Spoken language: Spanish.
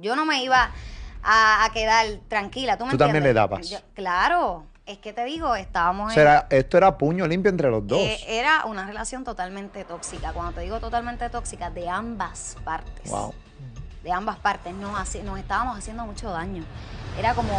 Yo, no me iba a, quedar tranquila. ¿Tú, también le dabas? claro. Es que te digo, estábamos esto era puño limpio entre los dos. Eh, era una relación totalmente tóxica. Cuando te digo totalmente tóxica, de ambas partes. Wow. De ambas partes. Nos, nos estábamos haciendo mucho daño. Era como